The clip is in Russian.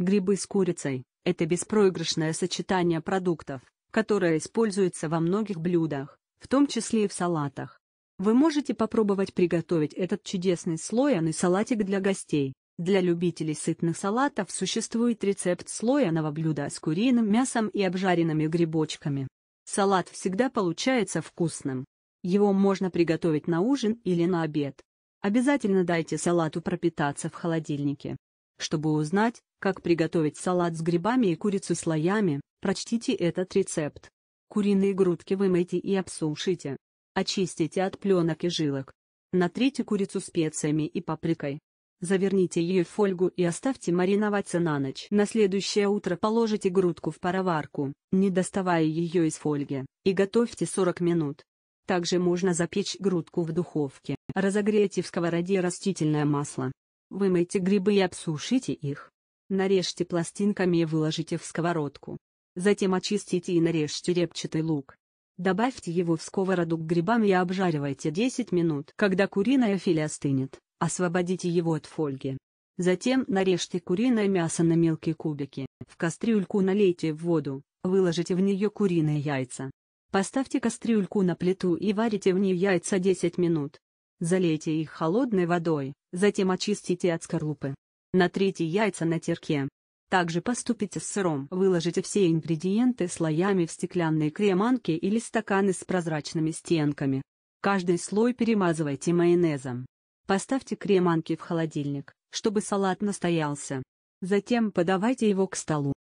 Грибы с курицей – это беспроигрышное сочетание продуктов, которое используется во многих блюдах, в том числе и в салатах. Вы можете попробовать приготовить этот чудесный слоеный салатик для гостей. Для любителей сытных салатов существует рецепт слоеного блюда с куриным мясом и обжаренными грибочками. Салат всегда получается вкусным. Его можно приготовить на ужин или на обед. Обязательно дайте салату пропитаться в холодильнике. Чтобы узнать, как приготовить салат с грибами и курицу слоями, прочтите этот рецепт. Куриные грудки вымойте и обсушите. Очистите от пленок и жилок. Натрите курицу специями и паприкой. Заверните ее в фольгу и оставьте мариноваться на ночь. На следующее утро положите грудку в пароварку, не доставая ее из фольги, и готовьте 40 минут. Также можно запечь грудку в духовке. Разогрейте в сковороде растительное масло. Вымойте грибы и обсушите их. Нарежьте пластинками и выложите в сковородку. Затем очистите и нарежьте репчатый лук. Добавьте его в сковороду к грибам и обжаривайте 10 минут. Когда куриное филе остынет, освободите его от фольги. Затем нарежьте куриное мясо на мелкие кубики. В кастрюльку налейте в воду, выложите в нее куриные яйца. Поставьте кастрюльку на плиту и варите в ней яйца 10 минут. Залейте их холодной водой, затем очистите от скорлупы. Натрите яйца на терке. Также поступите с сыром. Выложите все ингредиенты слоями в стеклянные креманки или стаканы с прозрачными стенками. Каждый слой перемазывайте майонезом. Поставьте креманки в холодильник, чтобы салат настоялся. Затем подавайте его к столу.